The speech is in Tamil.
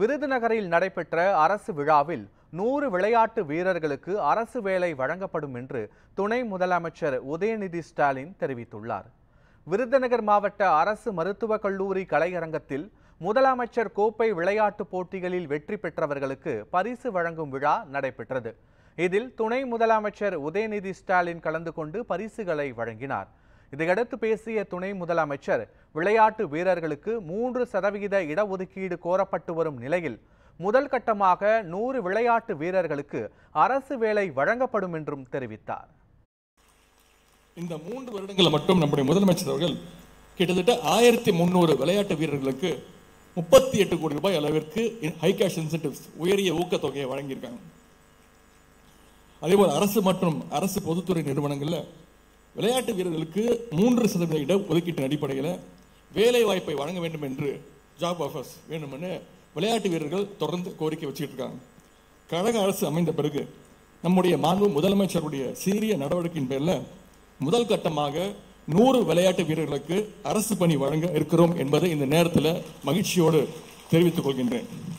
விருதுநகரில் நடைபெற்ற அரசு விழாவில் நூறு விளையாட்டு வீரர்களுக்கு அரசு வேலை வழங்கப்படும் என்று துணை முதலமைச்சர் உதயநிதி ஸ்டாலின் தெரிவித்துள்ளார் விருதுநகர் மாவட்ட அரசு மருத்துவக் கல்லூரி கலையரங்கத்தில் முதலமைச்சர் கோப்பை விளையாட்டுப் போட்டிகளில் வெற்றி பெற்றவர்களுக்கு பரிசு வழங்கும் விழா நடைபெற்றது இதில் துணை முதலமைச்சர் உதயநிதி ஸ்டாலின் கலந்து கொண்டு பரிசுகளை வழங்கினார் இதையடுத்து பேசிய துணை முதலமைச்சர் விளையாட்டு வீரர்களுக்கு மூன்று சதவிகித இடஒதுக்கீடு கோரப்பட்டு வரும் நிலையில் முதல் கட்டமாக நூறு விளையாட்டு வீரர்களுக்கு அரசு வேலை வழங்கப்படும் என்றும் தெரிவித்தார் இந்த மூன்று வருடங்களில் மட்டும் நம்முடைய முதலமைச்சர் அவர்கள் கிட்டத்தட்ட ஆயிரத்தி முன்னூறு விளையாட்டு வீரர்களுக்கு முப்பத்தி எட்டு கோடி ரூபாய் அளவிற்கு ஹை கேஷ் இன்சென்டிவ்ஸ் உயரிய ஊக்கத்தொகையை வழங்கியிருக்காங்க அதேபோல் அரசு மற்றும் அரசு பொதுத்துறை நிறுவனங்களில் விளையாட்டு வீரர்களுக்கு மூன்று சதவீத இட ஒதுக்கீட்டின் அடிப்படையில் வேலை வாய்ப்பை வழங்க வேண்டும் என்று ஜாப் ஆஃபர்ஸ் வேண்டுமென்னு விளையாட்டு வீரர்கள் தொடர்ந்து கோரிக்கை வச்சுக்கிட்டு இருக்காங்க கழக அரசு அமைந்த பிறகு நம்முடைய மாண்பு முதலமைச்சருடைய சீரிய நடவடிக்கையின் பேரில் முதல் கட்டமாக நூறு விளையாட்டு வீரர்களுக்கு அரசு பணி வழங்க இருக்கிறோம் என்பதை இந்த நேரத்தில் மகிழ்ச்சியோடு தெரிவித்துக் கொள்கின்றேன்